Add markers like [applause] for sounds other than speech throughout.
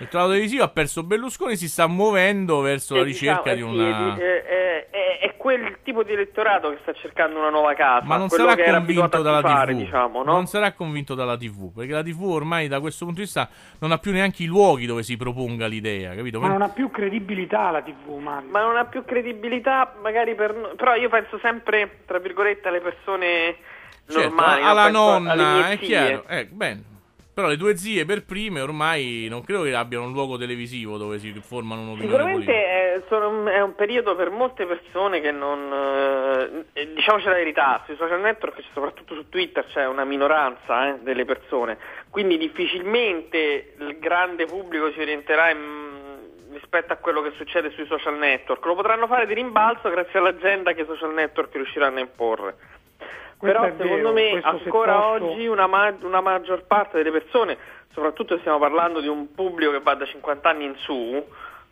Il Elettorato televisivo ha perso Berlusconi, si sta muovendo verso e la eh, diciamo, ricerca diciamo, di eh, una... Sì, è, è, è, è, quel tipo di elettorato che sta cercando una nuova casa. Ma non sarà convinto dalla fare, TV. Diciamo, no? Non sarà convinto dalla TV, perché la TV ormai da questo punto di vista non ha più neanche i luoghi dove si proponga l'idea, capito? Ma non ha più credibilità la TV, Mario. Ma non ha più credibilità magari per... Però io penso sempre, tra virgolette, alle persone... Certo, normali, alla nonna, è chiaro. Eh, bene. Però le due zie per prime ormai non credo che abbiano un luogo televisivo dove si formano un'opinione Sicuramente è, eh, sono, è, un periodo per molte persone che non... Eh, eh diciamoci la verità, sui social network, soprattutto su Twitter, c'è una minoranza eh, delle persone, quindi difficilmente il grande pubblico si orienterà in rispetto a quello che succede sui social network. Lo potranno fare di rimbalzo grazie all'agenda che i social network riusciranno a imporre. Però secondo vero, me ancora posso... oggi una, ma- una, maggior parte delle persone, soprattutto se stiamo parlando di un pubblico che va da 50 anni in su,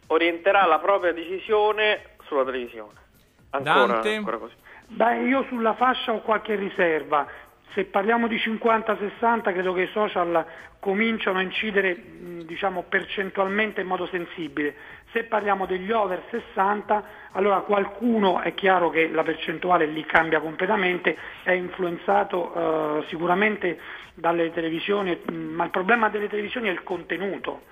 orienterà la propria decisione sulla televisione. Ancora, ancora così. Beh, io sulla fascia ho qualche riserva, se parliamo di 50-60 credo che i social cominciano a incidere diciamo, percentualmente in modo sensibile. Se parliamo degli over 60, allora qualcuno è chiaro che la percentuale lì cambia completamente, è influenzato eh, sicuramente dalle televisioni, ma il problema delle televisioni è il contenuto.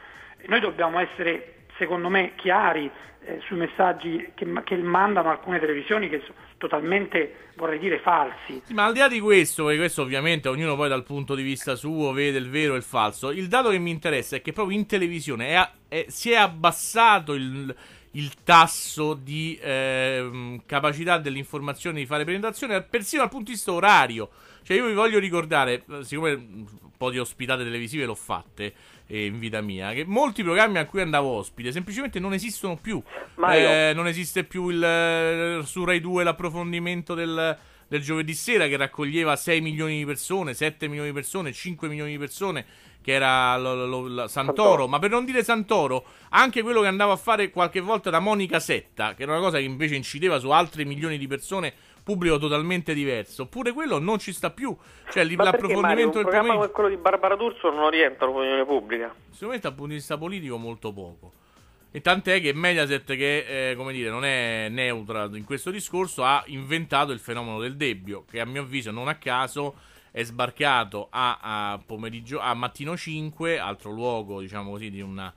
Noi dobbiamo essere secondo me chiari eh, sui messaggi che, che, mandano alcune televisioni che sono totalmente, vorrei dire, falsi. Ma al di là di questo, e questo ovviamente ognuno poi dal punto di vista suo vede il vero e il falso, il dato che mi interessa è che proprio in televisione è, è, si è abbassato il il tasso di eh, capacità dell'informazione di fare prenotazione, persino dal punto di vista orario. Cioè, io vi voglio ricordare, siccome un po' di ospitate televisive l'ho fatte eh, in vita mia, che molti programmi a cui andavo ospite semplicemente non esistono più. Eh, non esiste più il, eh, su Rai 2 l'approfondimento del del giovedì sera che raccoglieva 6 milioni di persone, 7 milioni di persone, 5 milioni di persone che era lo, lo, lo, Santoro, Santoro, ma per non dire Santoro, anche quello che andava a fare qualche volta da Monica Setta, che era una cosa che invece incideva su altri milioni di persone, pubblico totalmente diverso. Oppure quello non ci sta più. Cioè, ma l'approfondimento perché, Mario, del programma come quello di Barbara D'Urso non orienta l'opinione pubblica. Sicuramente dal punto di vista politico molto poco. E tant'è che Mediaset, che eh, come dire, non è neutra in questo discorso, ha inventato il fenomeno del debbio, che a mio avviso non a caso è sbarcato a, a, pomeriggio, a mattino 5, altro luogo, diciamo così, di una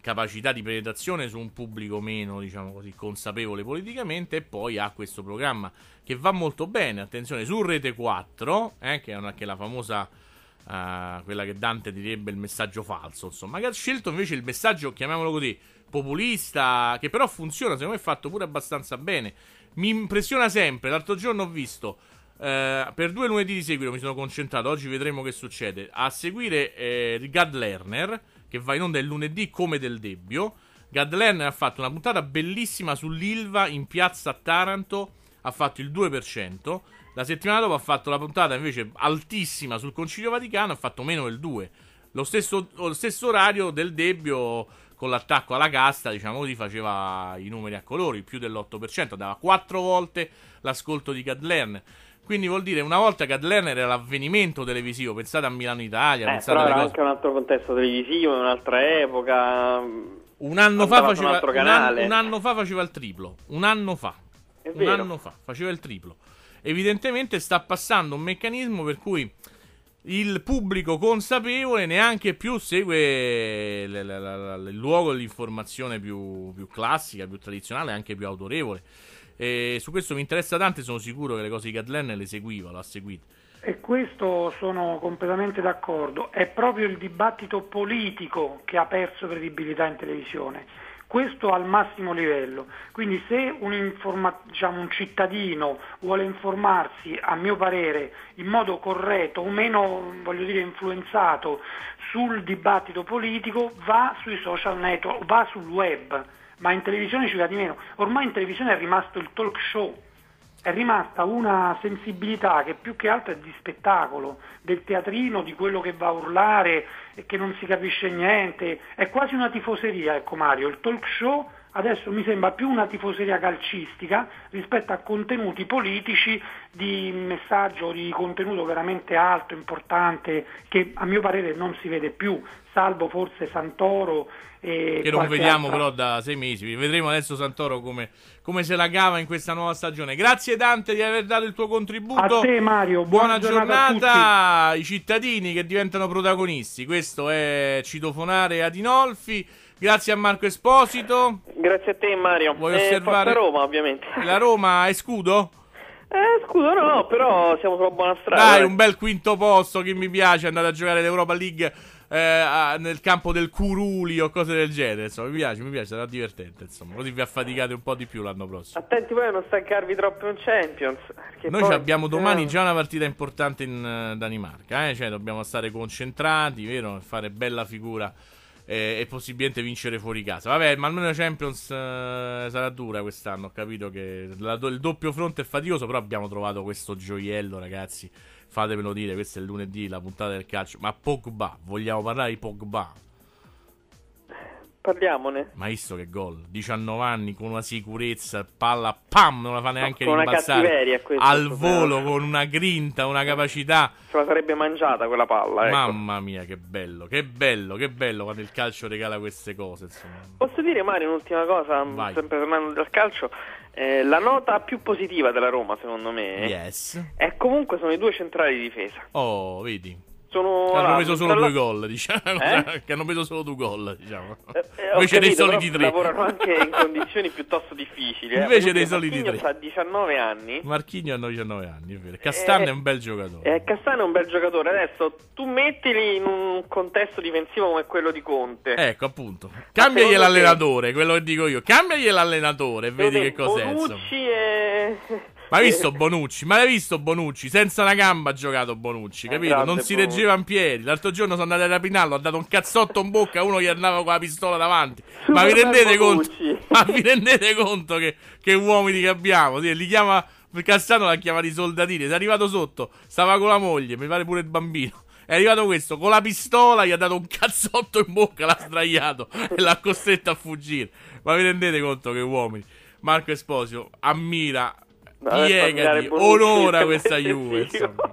capacità di penetrazione su un pubblico meno, diciamo così, consapevole politicamente e poi ha questo programma che va molto bene, attenzione, su Rete 4, eh, che è anche la famosa uh, quella che Dante direbbe il messaggio falso, insomma, che ha scelto invece il messaggio, chiamiamolo così, populista, che però funziona, secondo me è fatto pure abbastanza bene. Mi impressiona sempre, l'altro giorno ho visto Uh, per due lunedì di seguito mi sono concentrato. Oggi vedremo che succede. A seguire eh, Gad Lerner, che va in onda il lunedì come del debbio. Gad Lerner ha fatto una puntata bellissima sull'Ilva in piazza Taranto. Ha fatto il 2%. La settimana dopo ha fatto la puntata invece altissima sul Concilio Vaticano. Ha fatto meno del 2%. Lo stesso, lo stesso orario del debbio con l'attacco alla casta, diciamo così, faceva i numeri a colori, più dell'8%, dava quattro volte l'ascolto di Gadlerner. Quindi vuol dire una volta che Adlerner era l'avvenimento televisivo, pensate a Milano Italia, eh, pensate però era cose... anche un altro contesto televisivo, un'altra epoca. Mm, un anno, fa faceva, un, un, an- un anno fa faceva il triplo, un anno fa. È un vero. anno fa faceva il triplo. Evidentemente sta passando un meccanismo per cui il pubblico consapevole neanche più segue il, il, il luogo dell'informazione più, più, classica, più tradizionale, anche più autorevole. E su questo mi interessa tanto e sono sicuro che le cose di Gadlen le seguiva, l'ha seguito. E questo sono completamente d'accordo. È proprio il dibattito politico che ha perso credibilità in televisione questo al massimo livello. Quindi se un, informa- diciamo, un, cittadino vuole informarsi, a mio parere, in modo corretto o meno dire, influenzato sul dibattito politico, va sui social network, va sul web, ma in televisione ci va di meno. Ormai in televisione è rimasto il talk show è rimasta una sensibilità che più che altro è di spettacolo, del teatrino, di quello che va a urlare e che non si capisce niente, è quasi una tifoseria, ecco Mario, il talk show adesso mi sembra più una tifoseria calcistica rispetto a contenuti politici di messaggio di contenuto veramente alto, importante, che a mio parere non si vede più, salvo forse Santoro. che non vediamo altra. però da sei mesi, vedremo adesso Santoro come, come, se la cava in questa nuova stagione. Grazie Dante di aver dato il tuo contributo. A te Mario, buona, buona giornata. I cittadini che diventano protagonisti, questo è Citofonare Adinolfi. Grazie a Marco Esposito. Grazie a te Mario. Vuoi eh, osservare... Roma ovviamente. [laughs] La Roma è scudo? Eh, scudo no, no, però siamo sulla buona strada. Dai, un bel quinto posto che mi piace, andare a giocare l'Europa League eh, nel campo del Curuli o cose del genere. Insomma, mi piace, mi piace, sarà divertente. Insomma, così vi affaticate un po' di più l'anno prossimo. Attenti poi a non stancarvi troppo in Champions. Noi poi... abbiamo domani già una partita importante in eh, Danimarca, eh? cioè dobbiamo stare concentrati, vero? Fare bella figura e, e, possibilmente vincere fuori casa. Vabbè, ma almeno la Champions eh, sarà dura quest'anno. Ho capito che la, il doppio fronte è faticoso, però abbiamo trovato questo gioiello, ragazzi. Fatemelo dire, questo è il lunedì, la puntata del calcio. Ma Pogba, vogliamo parlare di Pogba? Parliamone. Ma visto che gol, 19 anni con una sicurezza, palla, pam, non la fa neanche no, rimbalzare. Al volo vero. con una grinta, una capacità. Ce la sarebbe mangiata quella palla, ecco. Mamma mia, che bello, che bello, che bello quando il calcio regala queste cose, insomma. Posso dire Mario un'ultima cosa, Vai. sempre tornando dal calcio, eh, la nota più positiva della Roma, secondo me, yes. è comunque sono i due centrali di difesa. Oh, vedi sono... Hanno preso solo due gol, diciamo. Eh? [laughs] Che hanno preso solo due gol, diciamo. Eh, eh Invece capito, dei soliti tre. Lavorano anche in condizioni piuttosto difficili. Eh. Invece dei soliti Marchigno tre. ha 19 anni. Marchigno ha 19 anni, è vero. Castano eh, è un bel giocatore. Castano è un bel giocatore. Adesso tu mettili in un contesto difensivo come quello di Conte. Ecco, appunto. Cambiagli l'allenatore, quello che dico io. Cambiagli l'allenatore e vedi che cos'è. Bonucci e... Ma hai visto Bonucci? Ma l'hai visto Bonucci? Senza una gamba ha giocato Bonucci, capito? non si reggeva in piedi. L'altro giorno sono andato a rapinarlo, ha dato un cazzotto in bocca a uno che andava con la pistola davanti. ma vi rendete conto? ma vi rendete conto che, che uomini che abbiamo? Sì, li chiama Cassano l'ha chiamato i soldatini. È arrivato sotto, stava con la moglie, mi pare pure il bambino. È arrivato questo con la pistola, gli ha dato un cazzotto in bocca, l'ha sdraiato e l'ha costretto a fuggire. Ma vi rendete conto che uomini? Marco Esposito ammira Piegati, onora questa Juve.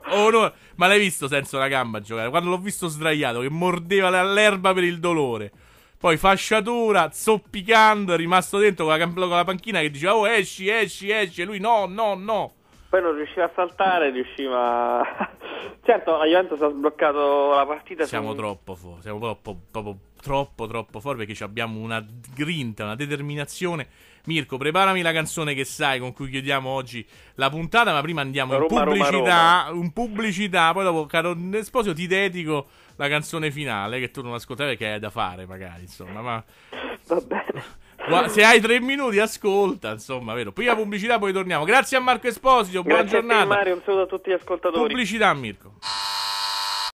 Onora. Ma l'hai visto senza una gamba giocare? Quando l'ho visto sdraiato, che mordeva l'erba per il dolore. Poi fasciatura, zoppicando, rimasto dentro con la, con la panchina che diceva oh esci, esci, esci. E lui no, no, no poi non riusciva a saltare, riusciva... [laughs] certo, la Juventus ha sbloccato la partita. Siamo su... troppo forti, siamo troppo, proprio, troppo, troppo forti perché abbiamo una grinta, una determinazione. Mirko, preparami la canzone che sai con cui chiudiamo oggi la puntata, ma prima andiamo Roma, in pubblicità, Roma, Roma. in pubblicità, poi dopo, caro Esposito, ti dedico la canzone finale che tu non ascoltare che è da fare magari, insomma, ma... Va bene se hai tre minuti, ascolta. Insomma, vero. Prima pubblicità, poi torniamo. Grazie a Marco Esposito. buona giornata. Mario, un saluto a tutti gli ascoltatori. Pubblicità, Mirko.